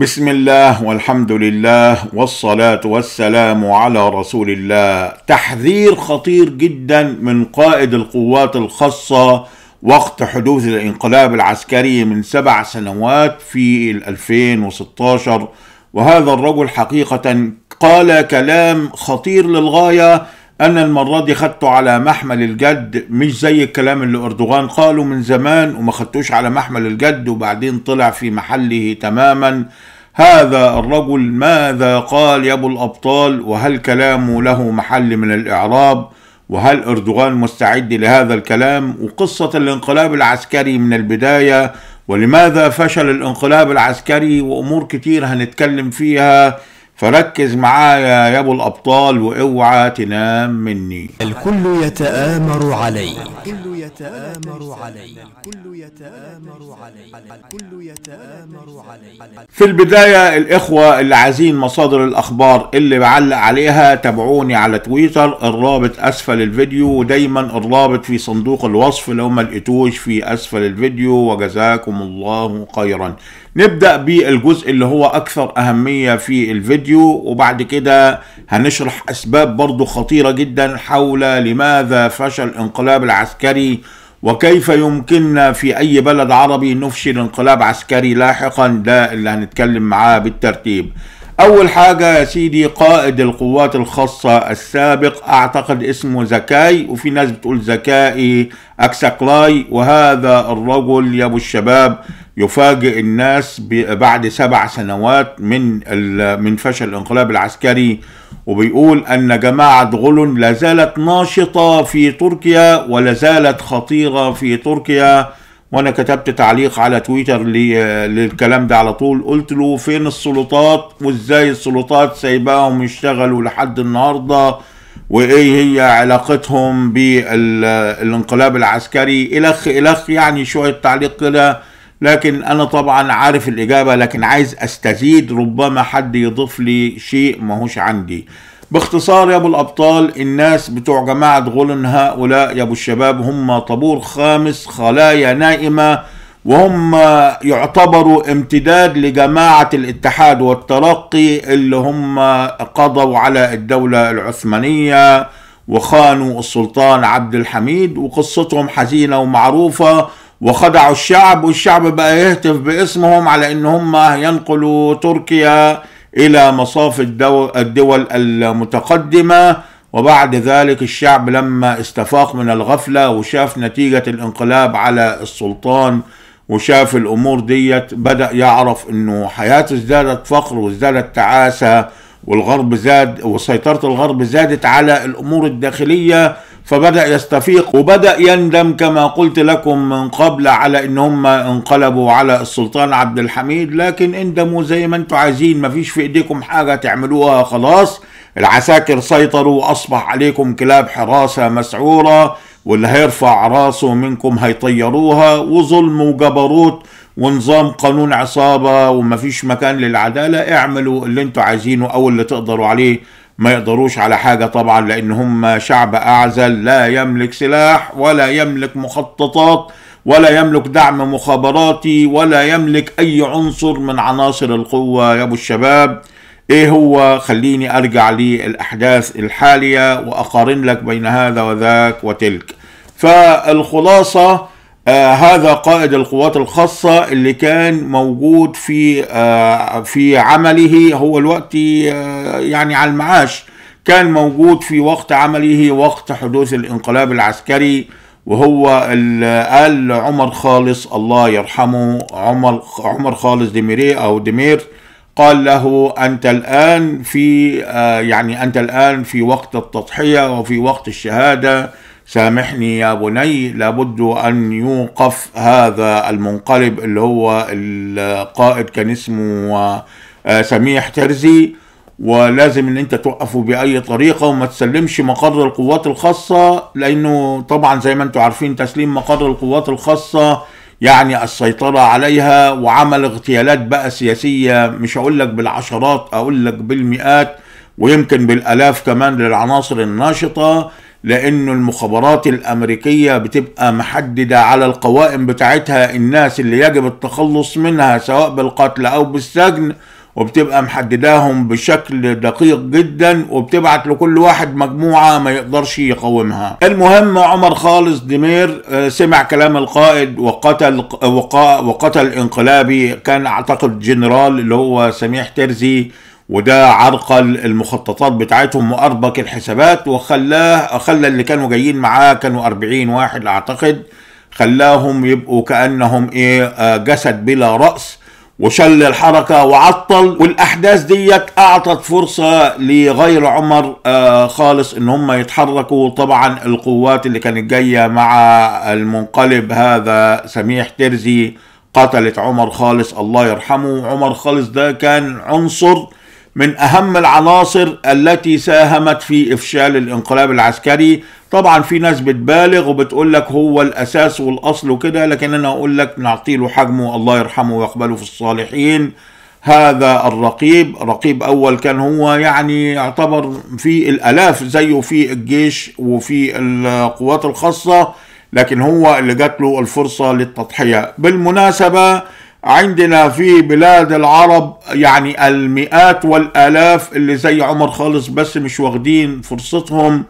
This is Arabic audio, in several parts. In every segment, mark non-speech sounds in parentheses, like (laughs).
بسم الله والحمد لله والصلاة والسلام على رسول الله تحذير خطير جدا من قائد القوات الخاصة وقت حدوث الانقلاب العسكري من سبع سنوات في 2016 وهذا الرجل حقيقة قال كلام خطير للغاية انا المره دي خدته على محمل الجد مش زي الكلام اللي اردوغان قاله من زمان وما خدتوش على محمل الجد وبعدين طلع في محله تماما هذا الرجل ماذا قال يا ابو الابطال وهل كلامه له محل من الاعراب وهل اردوغان مستعد لهذا الكلام وقصه الانقلاب العسكري من البدايه ولماذا فشل الانقلاب العسكري وامور كتير هنتكلم فيها فركز معايا يا ابو الابطال واوعى تنام مني الكل يتآمر علي الكل يتآمر علي الكل يتآمر علي الكل يتآمر علي في البداية الاخوة اللي عايزين مصادر الاخبار اللي بعلق عليها تابعوني على تويتر الرابط اسفل الفيديو ودايما الرابط في صندوق الوصف لو ما لقيتوش في اسفل الفيديو وجزاكم الله خيرا نبدأ بالجزء اللي هو أكثر أهمية في الفيديو وبعد كده هنشرح أسباب برضو خطيرة جدا حول لماذا فشل الانقلاب العسكري وكيف يمكننا في أي بلد عربي نفشل انقلاب عسكري لاحقا ده اللي هنتكلم معاه بالترتيب أول حاجة يا سيدي قائد القوات الخاصة السابق أعتقد اسمه زكاي وفي ناس بتقول زكائي أكسكلاي وهذا الرجل يا أبو الشباب يفاجئ الناس بعد سبع سنوات من من فشل الانقلاب العسكري وبيقول ان جماعه غلن لا زالت ناشطه في تركيا ولا زالت خطيره في تركيا وانا كتبت تعليق على تويتر للكلام ده على طول قلت له فين السلطات وازاي السلطات سايباهم يشتغلوا لحد النهارده وايه هي علاقتهم بالانقلاب العسكري الخ الخ يعني شويه تعليق كده لكن انا طبعا عارف الاجابه لكن عايز استزيد ربما حد يضيف لي شيء ماهوش عندي باختصار يا ابو الابطال الناس بتوع جماعه غولن هؤلاء يا ابو الشباب هم طابور خامس خلايا نائمه وهم يعتبروا امتداد لجماعه الاتحاد والترقي اللي هم قضوا على الدوله العثمانيه وخانوا السلطان عبد الحميد وقصتهم حزينه ومعروفه وخدعوا الشعب والشعب بقى يهتف باسمهم على ان هم ينقلوا تركيا الى مصاف الدول المتقدمه وبعد ذلك الشعب لما استفاق من الغفله وشاف نتيجه الانقلاب على السلطان وشاف الامور ديت بدا يعرف انه حياته ازدادت فقر وازدادت تعاسه والغرب زاد وسيطره الغرب زادت على الامور الداخليه فبدأ يستفيق وبدأ يندم كما قلت لكم من قبل على ان هم انقلبوا على السلطان عبد الحميد لكن اندموا زي ما انتم عايزين مفيش في ايديكم حاجة تعملوها خلاص العساكر سيطروا واصبح عليكم كلاب حراسة مسعورة واللي هيرفع راسه منكم هيطيروها وظلم وجبروت ونظام قانون عصابة ومفيش مكان للعدالة اعملوا اللي انتم عايزينه او اللي تقدروا عليه ما يقدروش على حاجة طبعا لأن هم شعب أعزل لا يملك سلاح ولا يملك مخططات ولا يملك دعم مخابراتي ولا يملك أي عنصر من عناصر القوة يا أبو الشباب إيه هو خليني أرجع للأحداث الحالية وأقارن لك بين هذا وذاك وتلك فالخلاصة آه هذا قائد القوات الخاصة اللي كان موجود في آه في عمله هو الوقت آه يعني على المعاش كان موجود في وقت عمله وقت حدوث الانقلاب العسكري وهو قال عمر خالص الله يرحمه عمر عمر خالص دميري او دمير قال له انت الان في آه، يعني انت الان في وقت التضحيه وفي وقت الشهاده سامحني يا بني لابد أن يوقف هذا المنقلب اللي هو القائد كان اسمه آه، سميح ترزي ولازم ان انت توقفه باي طريقه وما تسلمش مقر القوات الخاصه لانه طبعا زي ما انتم عارفين تسليم مقر القوات الخاصه يعني السيطره عليها وعمل اغتيالات بقى سياسيه مش هقول لك بالعشرات اقول لك بالمئات ويمكن بالالاف كمان للعناصر الناشطه لانه المخابرات الامريكيه بتبقى محدده على القوائم بتاعتها الناس اللي يجب التخلص منها سواء بالقتل او بالسجن وبتبقى محدداهم بشكل دقيق جدا وبتبعت لكل واحد مجموعة ما يقدرش يقاومها المهم عمر خالص دمير آه، سمع كلام القائد وقتل, وقتل انقلابي كان اعتقد جنرال اللي هو سميح ترزي وده عرقل المخططات بتاعتهم واربك الحسابات وخلاه خلى اللي كانوا جايين معاه كانوا 40 واحد اعتقد خلاهم يبقوا كانهم ايه آه، جسد بلا راس وشل الحركه وعطل والاحداث ديت اعطت فرصه لغير عمر آه، خالص ان هم يتحركوا طبعا القوات اللي كانت جايه مع المنقلب هذا سميح ترزي قتلت عمر خالص الله يرحمه عمر خالص ده كان عنصر من أهم العناصر التي ساهمت في إفشال الانقلاب العسكري طبعا في ناس بتبالغ وبتقول لك هو الأساس والأصل وكده لكن أنا أقول لك نعطي له حجمه الله يرحمه ويقبله في الصالحين هذا الرقيب رقيب أول كان هو يعني يعتبر في الألاف زيه في الجيش وفي القوات الخاصة لكن هو اللي جات له الفرصة للتضحية بالمناسبة عندنا في بلاد العرب يعني المئات والآلاف اللي زي عمر خالص بس مش واخدين فرصتهم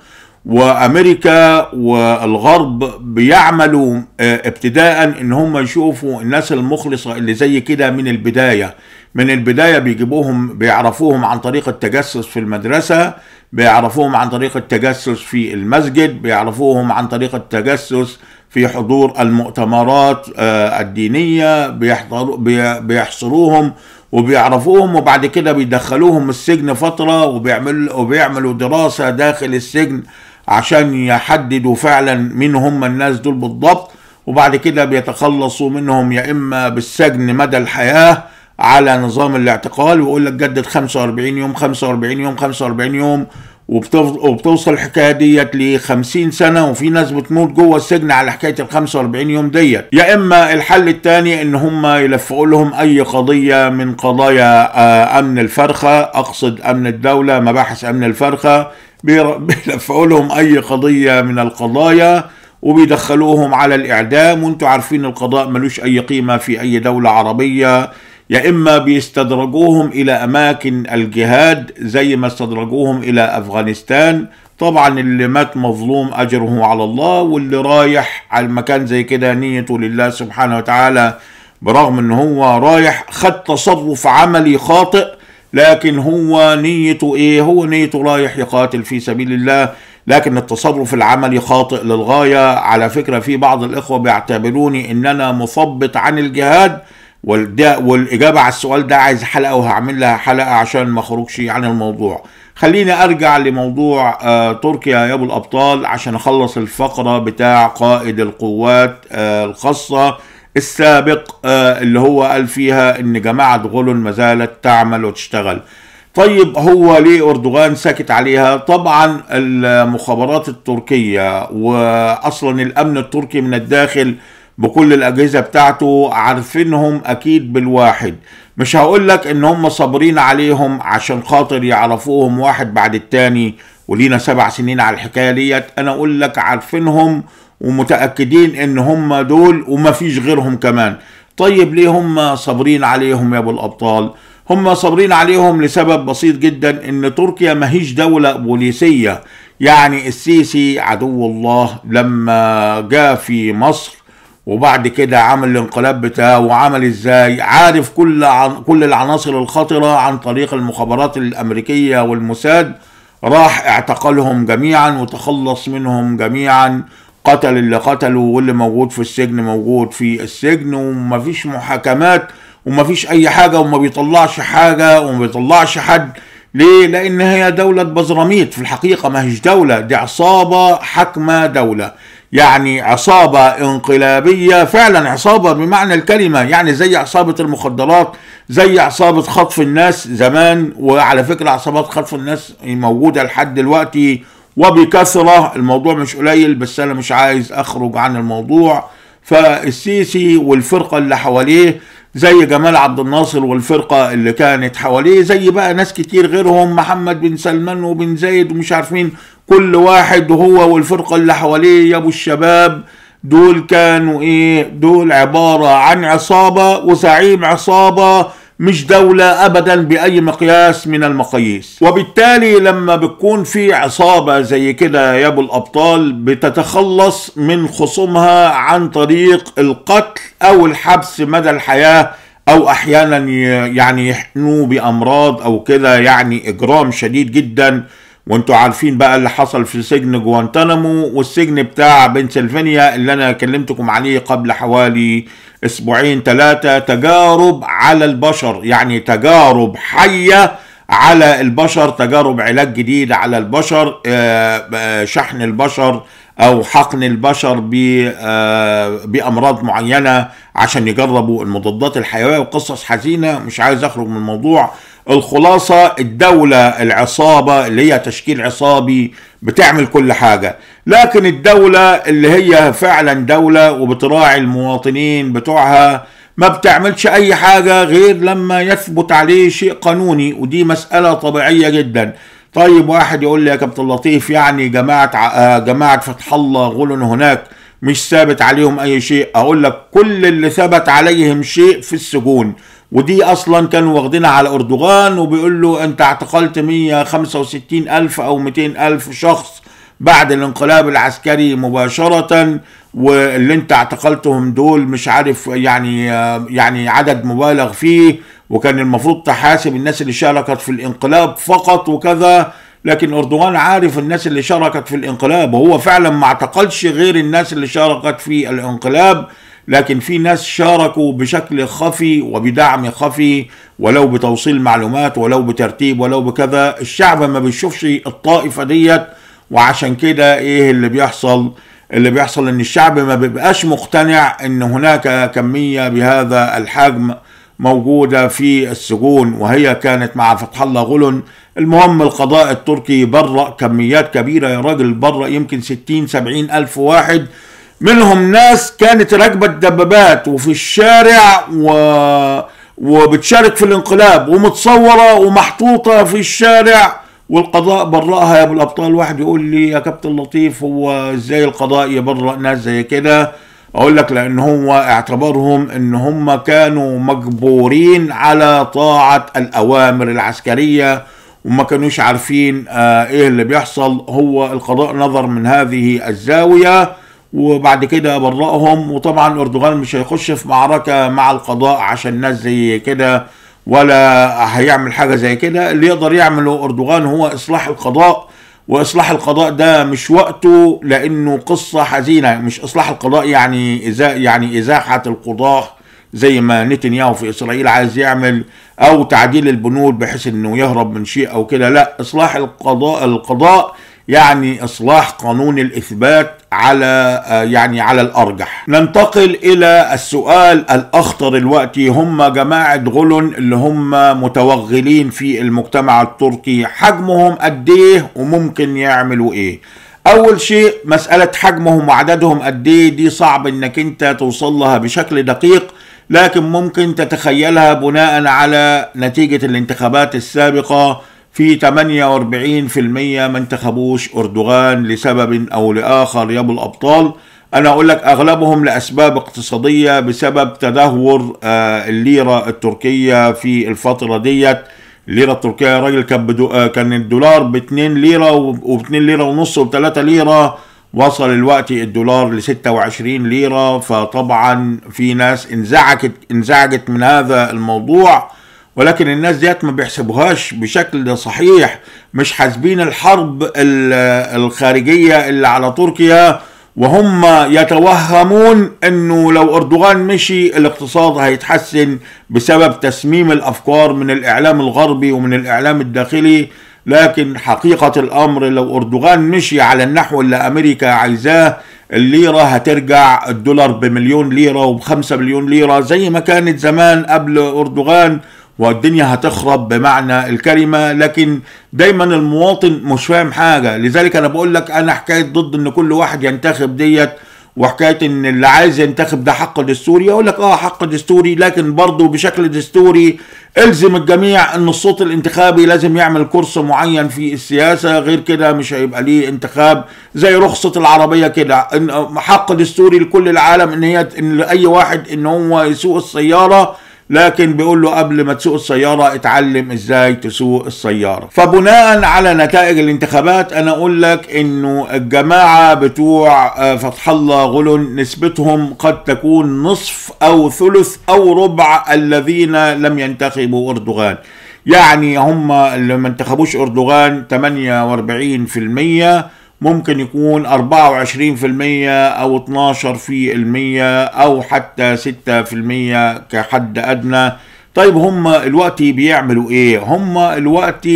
وامريكا والغرب بيعملوا آه، ابتداء ان هم يشوفوا الناس المخلصه اللي زي كده من البدايه من البدايه بيجيبوهم بيعرفوهم عن طريق التجسس في المدرسه بيعرفوهم عن طريق التجسس في المسجد بيعرفوهم عن طريق التجسس في حضور المؤتمرات آه، الدينية بيحصروهم وبيعرفوهم وبعد كده بيدخلوهم السجن فترة وبيعمل وبيعملوا دراسة داخل السجن عشان يحددوا فعلا مين هم الناس دول بالضبط وبعد كده بيتخلصوا منهم يا إما بالسجن مدى الحياة على نظام الاعتقال ويقول لك جدد 45 يوم 45 يوم 45 يوم وبتوصل الحكايه ديت ل 50 سنه وفي ناس بتموت جوه السجن على حكايه ال 45 يوم ديت يا اما الحل الثاني ان هم يلفقوا لهم اي قضيه من قضايا آه، امن الفرخه اقصد امن الدوله مباحث امن الفرخه (laughs) بيلفقوا لهم اي قضيه من القضايا وبيدخلوهم على الاعدام وانتم عارفين القضاء ملوش اي قيمه في اي دوله عربيه يا إما بيستدرجوهم إلى أماكن الجهاد زي ما استدرجوهم إلى أفغانستان طبعا اللي مات مظلوم أجره على الله واللي رايح على المكان زي كده نيته لله سبحانه وتعالى برغم ان هو رايح خد تصرف عملي خاطئ لكن هو نيته ايه هو نيته رايح يقاتل في سبيل الله لكن التصرف العملي خاطئ للغاية على فكرة في بعض الإخوة بيعتبروني إن أنا مثبط عن الجهاد والاجابه على السؤال ده عايز حلقه وهعمل لها حلقه عشان ما اخرجش عن الموضوع خليني ارجع لموضوع آه، تركيا يا ابو الابطال عشان اخلص الفقره بتاع قائد القوات آه، الخاصه السابق آه، اللي هو قال فيها ان جماعه غولن ما زالت تعمل وتشتغل طيب هو ليه اردوغان ساكت عليها طبعا المخابرات التركيه واصلا الامن التركي من الداخل بكل الاجهزه بتاعته عارفينهم اكيد بالواحد مش هقول لك ان هم صابرين عليهم عشان خاطر يعرفوهم واحد بعد التاني ولينا سبع سنين على الحكايه ديت انا اقول لك عارفينهم ومتاكدين ان هم دول ومفيش غيرهم كمان طيب ليه هم صابرين عليهم يا ابو الابطال هم صابرين عليهم لسبب بسيط جدا ان تركيا ماهيش دولة بوليسية يعني السيسي عدو الله لما جاء في مصر وبعد كده عمل الانقلاب بتاعه وعمل ازاي عارف كل عن كل العناصر الخطره عن طريق المخابرات الامريكيه والموساد راح اعتقلهم جميعا وتخلص منهم جميعا قتل اللي قتله واللي موجود في السجن موجود في السجن ومفيش محاكمات ومفيش اي حاجه وما بيطلعش حاجه وما بيطلعش حد ليه؟ لان هي دوله بزراميط في الحقيقه ما هيش دوله دي عصابه حاكمه دوله يعني عصابة انقلابية فعلا عصابة بمعنى الكلمة يعني زي عصابة المخدرات زي عصابة خطف الناس زمان وعلى فكرة عصابات خطف الناس موجودة لحد دلوقتي وبكثرة الموضوع مش قليل بس أنا مش عايز أخرج عن الموضوع فالسيسي والفرقة اللي حواليه زي جمال عبد الناصر والفرقة اللي كانت حواليه زي بقى ناس كتير غيرهم محمد بن سلمان وبن زايد ومش عارف مين كل واحد هو والفرقة اللي حواليه يا ابو الشباب دول كانوا ايه دول عبارة عن عصابة وزعيم عصابة مش دولة أبدا بأي مقياس من المقاييس وبالتالي لما بتكون في عصابة زي كده يا أبو الأبطال بتتخلص من خصومها عن طريق القتل أو الحبس مدى الحياة أو أحيانا يعني يحنوه بأمراض أو كده يعني إجرام شديد جدا وانتوا عارفين بقى اللي حصل في سجن جوانتانامو والسجن بتاع بنسلفانيا اللي انا كلمتكم عليه قبل حوالي اسبوعين ثلاثة تجارب على البشر يعني تجارب حية على البشر تجارب علاج جديد على البشر آه، آه، شحن البشر او حقن البشر آه، بامراض معينه عشان يجربوا المضادات الحيويه وقصص حزينه مش عايز اخرج من الموضوع الخلاصة الدولة العصابة اللي هي تشكيل عصابي بتعمل كل حاجة لكن الدولة اللي هي فعلا دولة وبتراعي المواطنين بتوعها ما بتعملش أي حاجة غير لما يثبت عليه شيء قانوني ودي مسألة طبيعية جدا طيب واحد يقول لي يا كابتن لطيف يعني جماعة آه، جماعة فتح الله غلن هناك مش ثابت عليهم أي شيء أقول لك كل اللي ثبت عليهم شيء في السجون ودي اصلا كانوا واخدينها على اردوغان وبيقول له انت اعتقلت 165 الف او 200 الف شخص بعد الانقلاب العسكري مباشرة واللي انت اعتقلتهم دول مش عارف يعني يعني عدد مبالغ فيه وكان المفروض تحاسب الناس اللي شاركت في الانقلاب فقط وكذا لكن اردوغان عارف الناس اللي شاركت في الانقلاب وهو فعلا ما اعتقلش غير الناس اللي شاركت في الانقلاب لكن في ناس شاركوا بشكل خفي وبدعم خفي ولو بتوصيل معلومات ولو بترتيب ولو بكذا الشعب ما بيشوفش الطائفة ديت وعشان كده ايه اللي بيحصل اللي بيحصل ان الشعب ما بيبقاش مقتنع ان هناك كمية بهذا الحجم موجودة في السجون وهي كانت مع فتح الله غلن المهم القضاء التركي برأ كميات كبيرة يا راجل برأ يمكن 60 70 ألف واحد منهم ناس كانت راكبة الدبابات وفي الشارع و... وبتشارك في الانقلاب ومتصورة ومحطوطة في الشارع والقضاء برأها يا ابو الابطال واحد يقول لي يا كابتن لطيف هو ازاي القضاء يبرأ ناس زي كده اقول لك لان هو اعتبرهم ان هم كانوا مجبورين على طاعة الاوامر العسكرية وما كانوش عارفين آه، ايه اللي بيحصل هو القضاء نظر من هذه الزاوية وبعد كده برأهم وطبعا اردوغان مش هيخش في معركه مع القضاء عشان ناس زي كده ولا هيعمل حاجه زي كده اللي يقدر يعمله اردوغان هو اصلاح القضاء واصلاح القضاء ده مش وقته لانه قصه حزينه مش اصلاح القضاء يعني إزاء يعني ازاحه القضاه زي ما نتنياهو في اسرائيل عايز يعمل او تعديل البنود بحيث انه يهرب من شيء او كده لا اصلاح القضاء القضاء يعني إصلاح قانون الإثبات على آه، يعني على الأرجح ننتقل إلى السؤال الأخطر الوقتي هم جماعة غلن اللي هم متوغلين في المجتمع التركي حجمهم قد إيه وممكن يعملوا إيه اول شيء مساله حجمهم وعددهم قد ايه دي صعب انك انت توصل لها بشكل دقيق لكن ممكن تتخيلها بناء على نتيجه الانتخابات السابقه في 48% ما انتخبوش أردوغان لسبب أو لآخر يا أبو الأبطال أنا أقول لك أغلبهم لأسباب اقتصادية بسبب تدهور آه، الليرة التركية في الفترة ديت الليرة التركية يا راجل كان, آه، كان الدولار ب 2 ليرة و 2 ليرة ونص وب 3 ليرة وصل الوقت الدولار ل 26 ليرة فطبعا في ناس انزعجت انزعجت من هذا الموضوع ولكن الناس ديت ما بيحسبوهاش بشكل صحيح مش حاسبين الحرب الخارجية اللي على تركيا وهم يتوهمون انه لو اردوغان مشي الاقتصاد هيتحسن بسبب تسميم الافكار من الاعلام الغربي ومن الاعلام الداخلي لكن حقيقة الامر لو اردوغان مشي على النحو اللي امريكا عايزاه الليرة هترجع الدولار بمليون ليرة وبخمسة مليون ليرة زي ما كانت زمان قبل اردوغان والدنيا هتخرب بمعنى الكلمة لكن دايما المواطن مش فاهم حاجة لذلك انا بقول لك انا حكاية ضد ان كل واحد ينتخب ديت وحكايه ان اللي عايز ينتخب ده حق دستوري اقول لك اه حق دستوري لكن برضه بشكل دستوري الزم الجميع ان الصوت الانتخابي لازم يعمل كورس معين في السياسه غير كده مش هيبقى ليه انتخاب زي رخصه العربيه كده آه، حق دستوري لكل العالم ان هي ان اي واحد ان هو يسوق السياره لكن بيقول له قبل ما تسوق السيارة اتعلم ازاي تسوق السيارة فبناء على نتائج الانتخابات انا اقول لك انه الجماعة بتوع آه، فتح الله غلن نسبتهم قد تكون نصف او ثلث او ربع الذين لم ينتخبوا اردوغان يعني هم اللي ما انتخبوش اردوغان 48% ممكن يكون 24% أو 12% أو حتى 6% كحد أدنى طيب هم الوقت بيعملوا ايه هم الوقت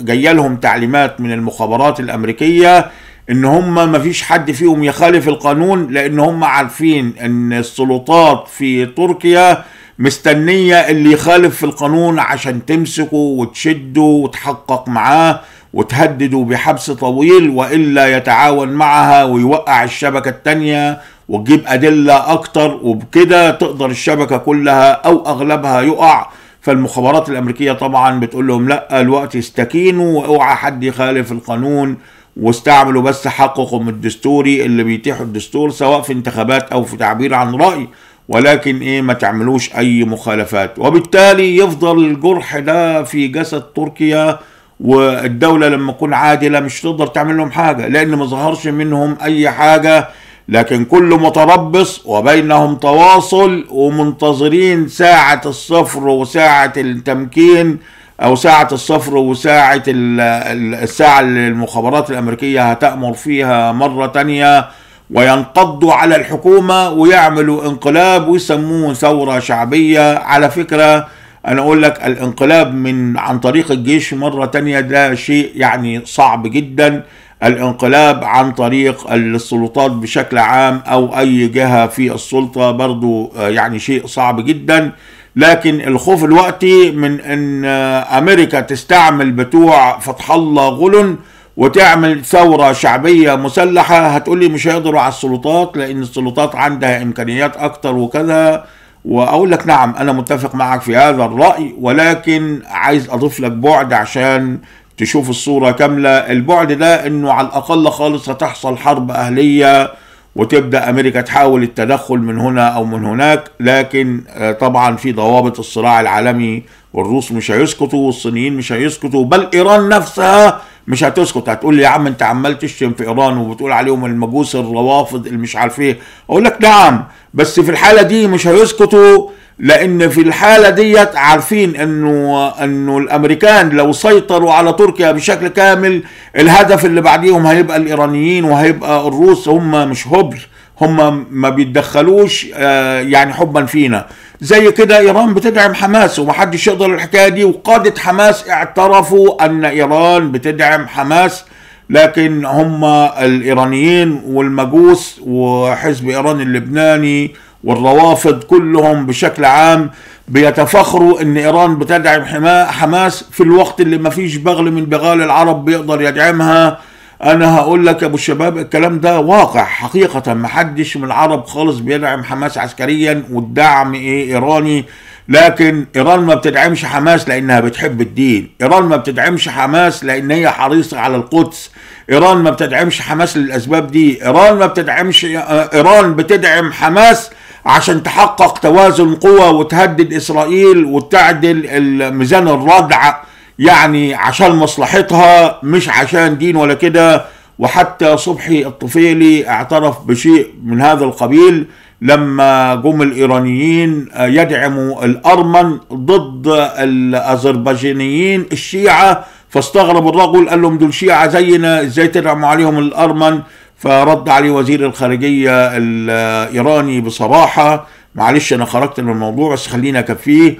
جاي لهم تعليمات من المخابرات الامريكيه ان هم مفيش حد فيهم يخالف القانون لان هم عارفين ان السلطات في تركيا مستنيه اللي يخالف في القانون عشان تمسكه وتشده وتحقق معاه وتهدده بحبس طويل والا يتعاون معها ويوقع الشبكه الثانيه وتجيب ادله اكتر وبكده تقدر الشبكه كلها او اغلبها يقع فالمخابرات الامريكيه طبعا بتقول لهم لا الوقت استكينوا واوعى حد يخالف القانون واستعملوا بس حقكم الدستوري اللي بيتيحوا الدستور سواء في انتخابات او في تعبير عن راي ولكن ايه ما تعملوش اي مخالفات وبالتالي يفضل الجرح ده في جسد تركيا والدولة لما تكون عادلة مش تقدر تعمل لهم حاجة لأن ما ظهرش منهم أي حاجة لكن كل متربص وبينهم تواصل ومنتظرين ساعة الصفر وساعة التمكين أو ساعة الصفر وساعة الساعة اللي المخابرات الأمريكية هتأمر فيها مرة تانية وينقضوا على الحكومة ويعملوا انقلاب ويسموه ثورة شعبية على فكرة انا اقول لك الانقلاب من عن طريق الجيش مره تانية ده شيء يعني صعب جدا الانقلاب عن طريق السلطات بشكل عام او اي جهه في السلطه برضو آه، يعني شيء صعب جدا لكن الخوف الوقتي من ان آه، امريكا تستعمل بتوع فتح الله غلن وتعمل ثورة شعبية مسلحة هتقولي مش هيقدروا على السلطات لأن السلطات عندها إمكانيات أكتر وكذا واقول لك نعم انا متفق معك في هذا الراي ولكن عايز اضيف لك بعد عشان تشوف الصوره كامله البعد ده انه على الاقل خالص هتحصل حرب اهليه وتبدا امريكا تحاول التدخل من هنا او من هناك لكن آه، طبعا في ضوابط الصراع العالمي والروس مش هيسكتوا والصينيين مش هيسكتوا بل ايران نفسها مش هتسكت هتقول لي يا عم انت عمال تشتم في ايران وبتقول عليهم المجوس الروافض اللي مش عارف ايه اقول لك نعم بس في الحاله دي مش هيسكتوا لان في الحاله ديت عارفين انه انه الامريكان لو سيطروا على تركيا بشكل كامل الهدف اللي بعديهم هيبقى الايرانيين وهيبقى الروس هم مش هبل هم ما بيتدخلوش آه، يعني حبا فينا زي كده ايران بتدعم حماس ومحدش يقدر الحكايه دي وقاده حماس اعترفوا ان ايران بتدعم حماس لكن هم الإيرانيين والمجوس وحزب إيران اللبناني والروافض كلهم بشكل عام بيتفخروا ان ايران بتدعم حماس في الوقت اللي ما فيش بغل من بغال العرب بيقدر يدعمها انا هقول لك يا ابو الشباب الكلام ده واقع حقيقة ما حدش من العرب خالص بيدعم حماس عسكريا والدعم ايه ايراني لكن ايران ما بتدعمش حماس لانها بتحب الدين ايران ما بتدعمش حماس لان هي حريصه على القدس ايران ما بتدعمش حماس للاسباب دي ايران ما بتدعمش ايران بتدعم حماس عشان تحقق توازن قوى وتهدد اسرائيل وتعدل الميزان الردع يعني عشان مصلحتها مش عشان دين ولا كده وحتى صبحي الطفيلي اعترف بشيء من هذا القبيل لما جم الإيرانيين آه، يدعموا الأرمن ضد الأذربيجانيين الشيعة فاستغرب الرجل قال لهم دول شيعة زينا ازاي تدعموا عليهم الأرمن فرد عليه وزير الخارجية الإيراني بصراحة معلش أنا خرجت من الموضوع بس خلينا كفيه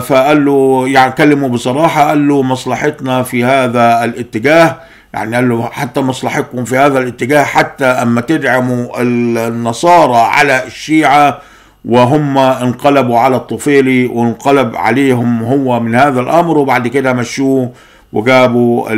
فقال له يعني كلمه بصراحة قال له مصلحتنا في هذا الاتجاه يعني قال له حتى مصلحتكم في هذا الاتجاه حتى أما تدعموا النصارى على الشيعة وهم انقلبوا على الطفيلي وانقلب عليهم هو من هذا الأمر وبعد كده مشوه وجابوا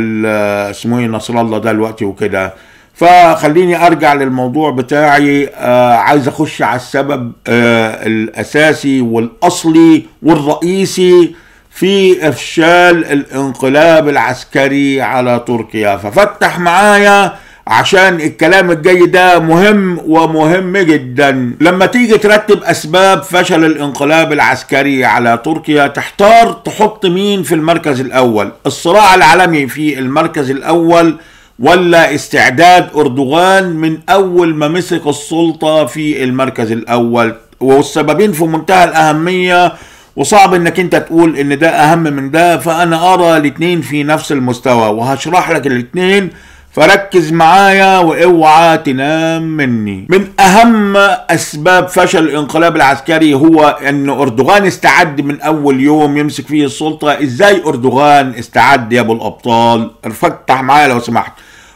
اسمه ايه نصر الله ده دلوقتي وكده فخليني ارجع للموضوع بتاعي آه عايز اخش على السبب آه الاساسي والاصلي والرئيسي في افشال الانقلاب العسكري على تركيا ففتح معايا عشان الكلام الجاي ده مهم ومهم جدا لما تيجي ترتب اسباب فشل الانقلاب العسكري على تركيا تحتار تحط مين في المركز الاول الصراع العالمي في المركز الاول ولا استعداد اردوغان من اول ما مسك السلطه في المركز الاول والسببين في منتهى الاهميه وصعب انك انت تقول ان ده اهم من ده فانا ارى الاثنين في نفس المستوى وهشرح لك الاثنين فركز معايا واوعى تنام مني من اهم اسباب فشل الانقلاب العسكري هو ان اردوغان استعد من اول يوم يمسك فيه السلطه ازاي اردوغان استعد يا ابو الابطال ارفتح معايا لو سمحت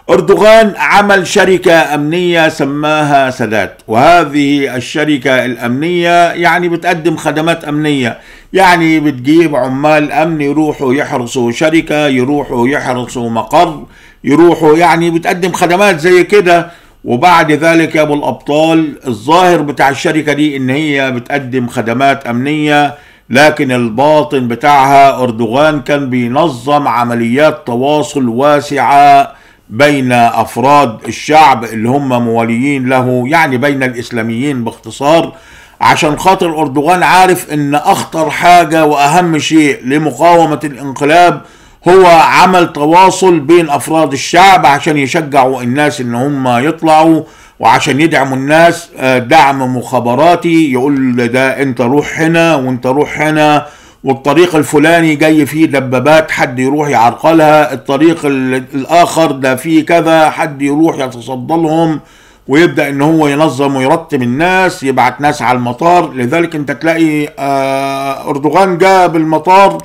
أردوغان عمل شركة أمنية سماها سادات وهذه الشركة الأمنية يعني بتقدم خدمات أمنية يعني بتجيب عمال أمن يروحوا يحرسوا شركة يروحوا يحرسوا مقر يروحوا يعني بتقدم خدمات زي كده وبعد ذلك يا أبو الأبطال الظاهر بتاع الشركة دي إن هي بتقدم خدمات أمنية لكن الباطن بتاعها أردوغان كان بينظم عمليات تواصل واسعة بين افراد الشعب اللي هم مواليين له يعني بين الاسلاميين باختصار عشان خاطر اردوغان عارف ان اخطر حاجه واهم شيء لمقاومه الانقلاب هو عمل تواصل بين افراد الشعب عشان يشجعوا الناس ان هم يطلعوا وعشان يدعموا الناس آه، دعم مخابراتي يقول ده انت روح هنا وانت روح هنا والطريق الفلاني جاي فيه دبابات حد يروح يعرقلها الطريق الاخر ده فيه كذا حد يروح يتصدى لهم ويبدا ان هو ينظم ويرتب الناس يبعت ناس على المطار لذلك انت تلاقي آه اردوغان جاء بالمطار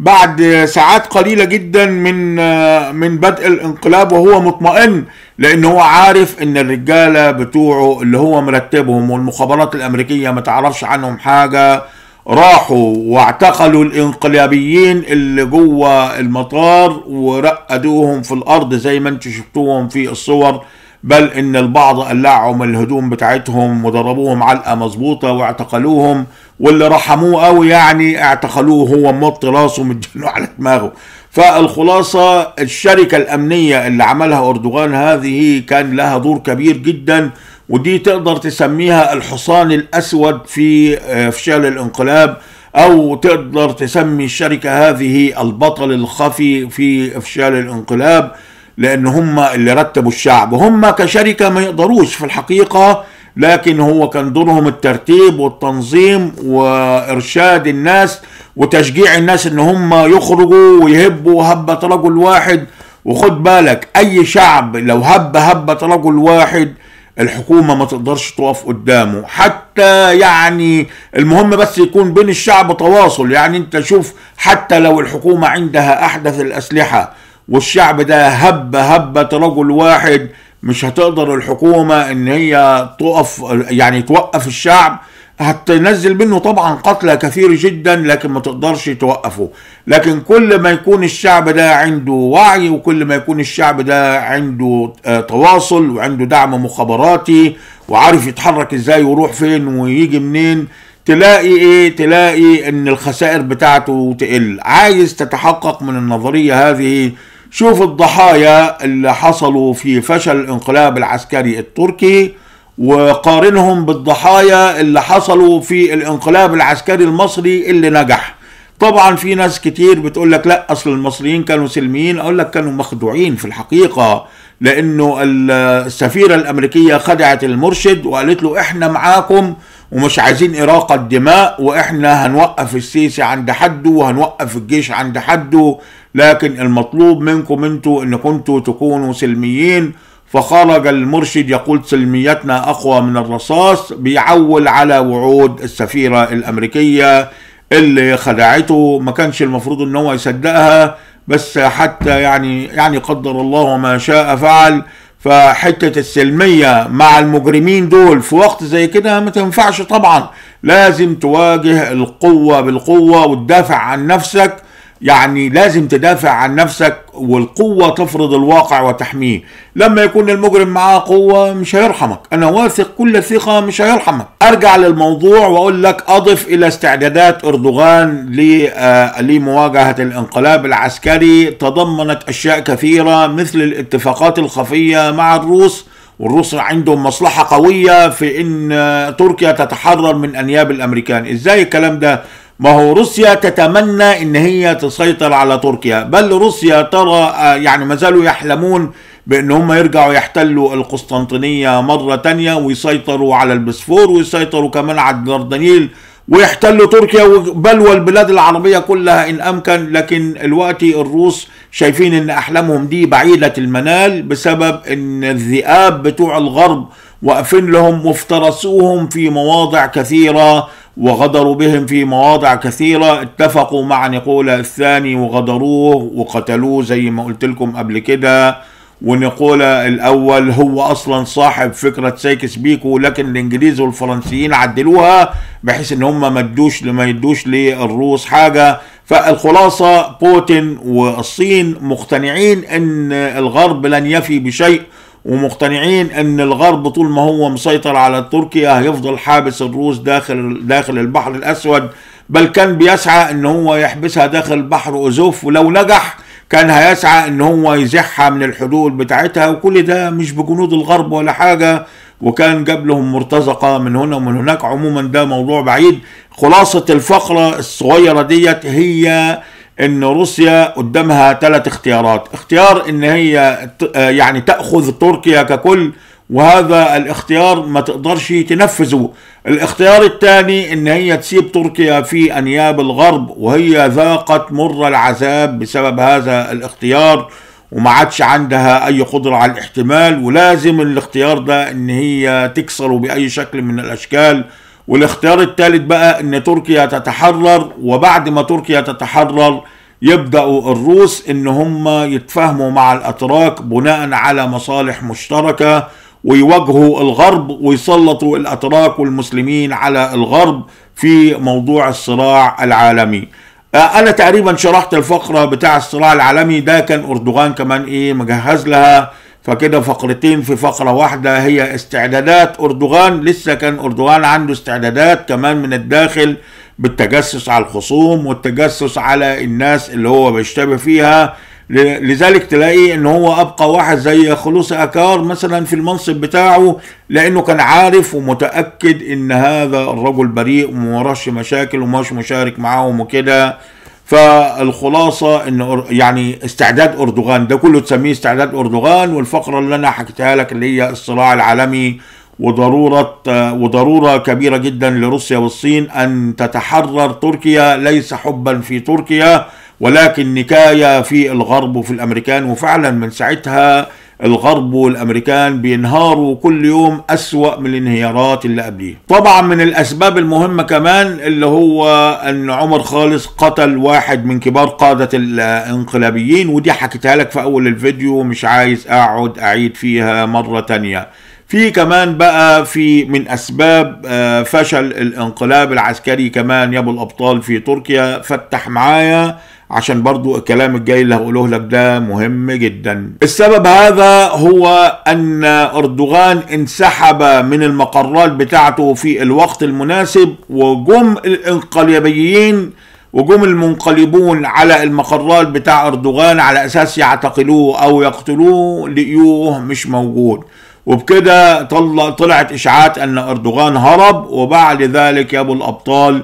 بعد ساعات قليله جدا من آه من بدء الانقلاب وهو مطمئن لان هو عارف ان الرجاله بتوعه اللي هو مرتبهم والمخابرات الامريكيه ما تعرفش عنهم حاجه راحوا واعتقلوا الانقلابيين اللي جوه المطار ورقدوهم في الارض زي ما انتم شفتوهم في الصور بل ان البعض قلعهم الهدوم بتاعتهم وضربوهم علقه مظبوطه واعتقلوهم واللي رحموه قوي يعني اعتقلوه هو مط راسه مدينه على دماغه فالخلاصه الشركه الامنيه اللي عملها اردوغان هذه كان لها دور كبير جدا ودي تقدر تسميها الحصان الأسود في آه، فشل الانقلاب أو تقدر تسمي الشركة هذه البطل الخفي في إفشال الانقلاب لأن هم اللي رتبوا الشعب هم كشركة ما يقدروش في الحقيقة لكن هو كان دورهم الترتيب والتنظيم وإرشاد الناس وتشجيع الناس إن هم يخرجوا ويهبوا هبة رجل واحد وخد بالك أي شعب لو هب هبة رجل واحد الحكومة ما تقدرش تقف قدامه حتى يعني المهم بس يكون بين الشعب تواصل يعني انت شوف حتى لو الحكومة عندها أحدث الأسلحة والشعب ده هب هبة رجل واحد مش هتقدر الحكومة ان هي تقف يعني توقف الشعب هتنزل منه طبعا قتلى كثير جدا لكن ما تقدرش توقفه لكن كل ما يكون الشعب ده عنده وعي وكل ما يكون الشعب ده عنده آه، تواصل وعنده دعم مخابراتي وعارف يتحرك ازاي ويروح فين ويجي منين تلاقي ايه تلاقي ان الخسائر بتاعته تقل عايز تتحقق من النظرية هذه شوف الضحايا اللي حصلوا في فشل الانقلاب العسكري التركي وقارنهم بالضحايا اللي حصلوا في الانقلاب العسكري المصري اللي نجح طبعا في ناس كتير بتقول لك لا اصل المصريين كانوا سلميين اقول لك كانوا مخدوعين في الحقيقه لانه السفيره الامريكيه خدعت المرشد وقالت له احنا معاكم ومش عايزين إراقة دماء وإحنا هنوقف السيسي عند حده وهنوقف الجيش عند حده لكن المطلوب منكم انتوا إن كنتوا تكونوا سلميين فخرج المرشد يقول سلميتنا أقوى من الرصاص بيعول على وعود السفيرة الأمريكية اللي خدعته ما كانش المفروض ان هو يصدقها بس حتى يعني يعني قدر الله ما شاء فعل فحتة السلمية مع المجرمين دول في وقت زي كده ما تنفعش طبعا لازم تواجه القوة بالقوة وتدافع عن نفسك يعني لازم تدافع عن نفسك والقوة تفرض الواقع وتحميه لما يكون المجرم معاه قوة مش هيرحمك أنا واثق كل ثقة مش هيرحمك أرجع للموضوع وأقول لك أضف إلى استعدادات أردوغان آه، لمواجهة الانقلاب العسكري تضمنت أشياء كثيرة مثل الاتفاقات الخفية مع الروس والروس عندهم مصلحة قوية في أن آه، تركيا تتحرر من أنياب الأمريكان إزاي الكلام ده ما هو روسيا تتمنى ان هي تسيطر على تركيا بل روسيا ترى آه، يعني ما زالوا يحلمون بان هم يرجعوا يحتلوا القسطنطينية مرة تانية ويسيطروا على البسفور ويسيطروا كمان على الدردنيل ويحتلوا تركيا بل والبلاد العربية كلها إن أمكن لكن الوقت الروس شايفين إن أحلامهم دي بعيدة المنال بسبب إن الذئاب بتوع الغرب واقفين لهم وافترسوهم في مواضع كثيرة وغدروا بهم في مواضع كثيرة اتفقوا مع نيقولا الثاني وغدروه وقتلوه زي ما قلت لكم قبل كده ونيقولا الأول هو أصلا صاحب فكرة سايكس بيكو لكن الإنجليز والفرنسيين عدلوها بحيث إن هم ما ادوش ما يدوش للروس حاجة فالخلاصة بوتين والصين مقتنعين إن الغرب لن يفي بشيء ومقتنعين ان الغرب طول ما هو مسيطر على تركيا هيفضل حابس الروس داخل داخل البحر الاسود بل كان بيسعى ان هو يحبسها داخل بحر اوزوف ولو نجح كان هيسعى ان هو يزحها من الحدود بتاعتها وكل ده مش بجنود الغرب ولا حاجه وكان جاب لهم مرتزقة من هنا ومن هناك عموما ده موضوع بعيد خلاصة الفقرة الصغيرة ديت هي ان روسيا قدامها ثلاث اختيارات اختيار ان هي آه، يعني تاخذ تركيا ككل وهذا الاختيار ما تقدرش تنفذه الاختيار الثاني ان هي تسيب تركيا في انياب الغرب وهي ذاقت مر العذاب بسبب هذا الاختيار وما عادش عندها اي قدرة على الاحتمال ولازم الاختيار ده ان هي تكسره باي شكل من الاشكال والاختيار الثالث بقى ان تركيا تتحرر وبعد ما تركيا تتحرر يبداوا الروس ان هم يتفاهموا مع الاتراك بناء على مصالح مشتركه ويواجهوا الغرب ويسلطوا الاتراك والمسلمين على الغرب في موضوع الصراع العالمي آه، انا تقريبا شرحت الفقره بتاع الصراع العالمي ده كان اردوغان كمان ايه مجهز لها فكده فقرتين في فقرة واحدة هي استعدادات أردوغان لسه كان أردوغان عنده استعدادات كمان من الداخل بالتجسس على الخصوم والتجسس على الناس اللي هو بيشتبه فيها لذلك تلاقي ان هو ابقى واحد زي خلوص اكار مثلا في المنصب بتاعه لانه كان عارف ومتاكد ان هذا الرجل بريء وما مشاكل وماش مشارك معاهم وكده فالخلاصة ان يعني استعداد اردوغان ده كله تسميه استعداد اردوغان والفقرة اللي انا حكيتها لك اللي هي الصراع العالمي وضرورة وضرورة كبيرة جدا لروسيا والصين ان تتحرر تركيا ليس حبا في تركيا ولكن نكاية في الغرب وفي الامريكان وفعلا من ساعتها الغرب والامريكان بينهاروا كل يوم اسوا من الانهيارات اللي قبليه طبعا من الاسباب المهمه كمان اللي هو ان عمر خالص قتل واحد من كبار قاده الانقلابيين ودي حكيتها لك في اول الفيديو مش عايز اقعد اعيد فيها مره تانية في كمان بقى في من اسباب آه، فشل الانقلاب العسكري كمان يا ابو الابطال في تركيا فتح معايا عشان برضو الكلام الجاي اللي هقوله لك ده مهم جدا السبب هذا هو ان اردوغان انسحب من المقرات بتاعته في الوقت المناسب وجم الانقلابيين وجم المنقلبون على المقرات بتاع اردوغان على اساس يعتقلوه او يقتلوه لقيوه مش موجود وبكده طلعت اشاعات ان اردوغان هرب وبعد ذلك يا ابو الابطال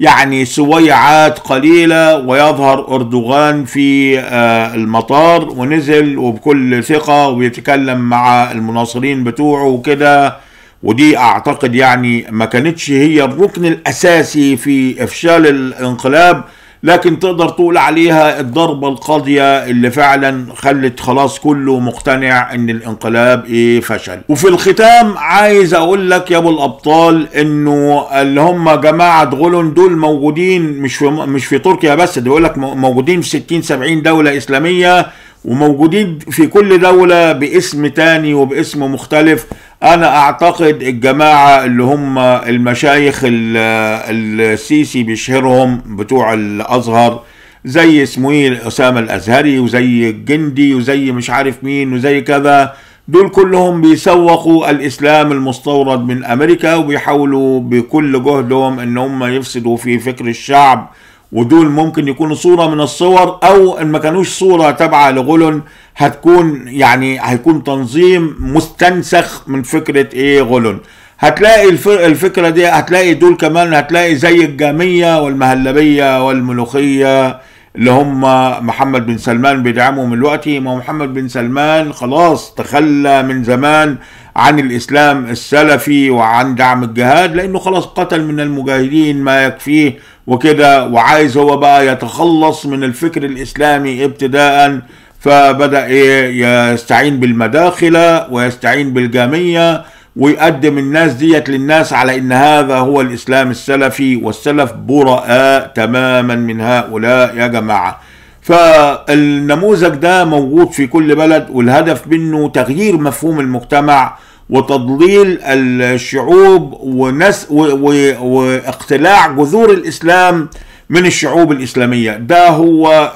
يعني سويعات قليلة ويظهر أردوغان في آه، المطار ونزل وبكل ثقة وبيتكلم مع المناصرين بتوعه وكده ودي أعتقد يعني ما كانتش هي الركن الأساسي في إفشال الانقلاب لكن تقدر تقول عليها الضربة القاضية اللي فعلا خلت خلاص كله مقتنع ان الانقلاب ايه فشل وفي الختام عايز اقول لك يا ابو الابطال انه اللي هم جماعة غولن دول موجودين مش في مش في تركيا بس ده لك موجودين في 60 70 دولة اسلامية وموجودين في كل دولة باسم تاني وباسم مختلف أنا أعتقد الجماعة اللي هم المشايخ السيسي بيشهرهم بتوع الأزهر زي اسمه ايه أسامة الأزهري وزي الجندي وزي مش عارف مين وزي كذا دول كلهم بيسوقوا الإسلام المستورد من أمريكا وبيحاولوا بكل جهدهم إن هم يفسدوا في فكر الشعب ودول ممكن يكونوا صورة من الصور أو إن ما كانوش صورة تابعة لغلن هتكون يعني هيكون تنظيم مستنسخ من فكرة إيه غلن هتلاقي الفكرة دي هتلاقي دول كمان هتلاقي زي الجامية والمهلبية والملوخية اللي هم محمد بن سلمان بيدعمهم دلوقتي ما محمد بن سلمان خلاص تخلى من زمان عن الإسلام السلفي وعن دعم الجهاد لأنه خلاص قتل من المجاهدين ما يكفيه وكده وعايز هو بقى يتخلص من الفكر الإسلامي ابتداء فبدأ يستعين بالمداخلة ويستعين بالجامية ويقدم الناس ديت للناس على ان هذا هو الاسلام السلفي والسلف براء تماما من هؤلاء يا جماعه فالنموذج ده موجود في كل بلد والهدف منه تغيير مفهوم المجتمع وتضليل الشعوب ونس واقتلاع جذور الإسلام من الشعوب الإسلامية ده هو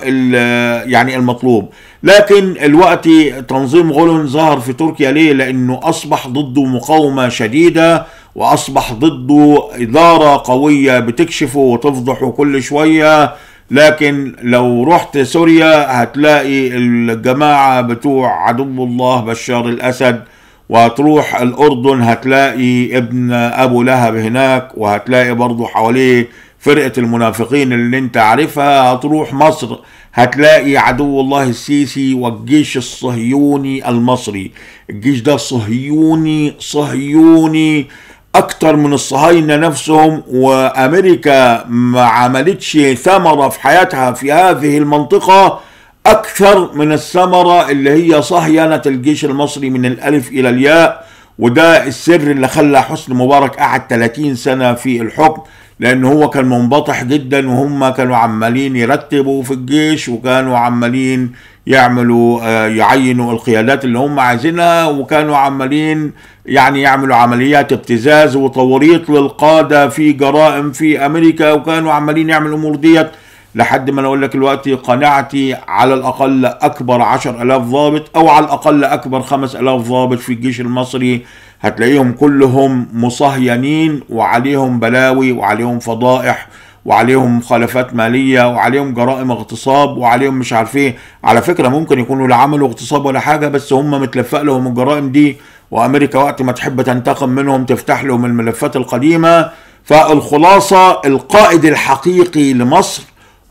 يعني المطلوب لكن الوقت تنظيم غولون ظهر في تركيا ليه لأنه أصبح ضده مقاومة شديدة وأصبح ضده إدارة قوية بتكشفه وتفضحه كل شوية لكن لو رحت سوريا هتلاقي الجماعة بتوع عدو الله بشار الأسد وهتروح الأردن هتلاقي ابن أبو لهب هناك وهتلاقي برضه حواليه فرقة المنافقين اللي انت عارفها هتروح مصر هتلاقي عدو الله السيسي والجيش الصهيوني المصري الجيش ده صهيوني صهيوني اكتر من الصهاينه نفسهم وامريكا ما عملتش ثمره في حياتها في هذه المنطقه أكثر من الثمرة اللي هي صهينة الجيش المصري من الألف إلى الياء وده السر اللي خلى حسن مبارك قعد 30 سنة في الحكم لأن هو كان منبطح جدا وهم كانوا عمالين يرتبوا في الجيش وكانوا عمالين يعملوا آه، يعينوا القيادات اللي هم عايزينها وكانوا عمالين يعني يعملوا عمليات ابتزاز وتوريط للقادة في جرائم في أمريكا وكانوا عمالين يعملوا أمور ديت لحد ما انا اقول لك الوقت قناعتي على الاقل اكبر 10000 ضابط او على الاقل اكبر 5000 ضابط في الجيش المصري هتلاقيهم كلهم مصهينين وعليهم بلاوي وعليهم فضائح وعليهم مخالفات مالية وعليهم جرائم اغتصاب وعليهم مش عارف ايه على فكرة ممكن يكونوا لا عملوا اغتصاب ولا حاجة بس هم متلفق لهم الجرائم دي وامريكا وقت ما تحب تنتقم منهم تفتح لهم الملفات القديمة فالخلاصة القائد الحقيقي لمصر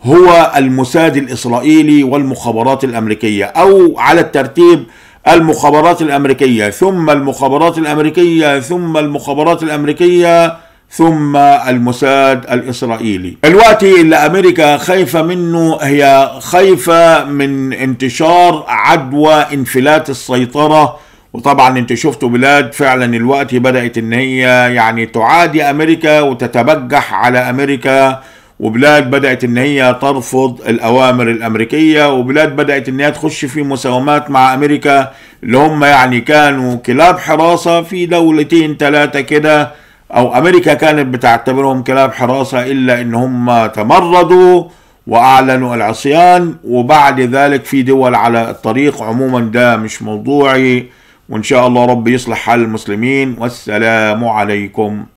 هو الموساد الإسرائيلي والمخابرات الأمريكية أو على الترتيب المخابرات الأمريكية ثم المخابرات الأمريكية ثم المخابرات الأمريكية ثم الموساد الإسرائيلي الوقت اللي أمريكا خايفة منه هي خايفة من انتشار عدوى انفلات السيطرة وطبعا انت شفتوا بلاد فعلا الوقت بدأت ان هي يعني تعادي أمريكا وتتبجح على أمريكا وبلاد بدأت إن هي ترفض الأوامر الأمريكية وبلاد بدأت إن هي تخش في مساومات مع أمريكا اللي هم يعني كانوا كلاب حراسة في دولتين ثلاثة كده أو أمريكا كانت بتعتبرهم كلاب حراسة إلا إن هم تمردوا وأعلنوا العصيان وبعد ذلك في دول على الطريق عموما ده مش موضوعي وإن شاء الله رب يصلح حال المسلمين والسلام عليكم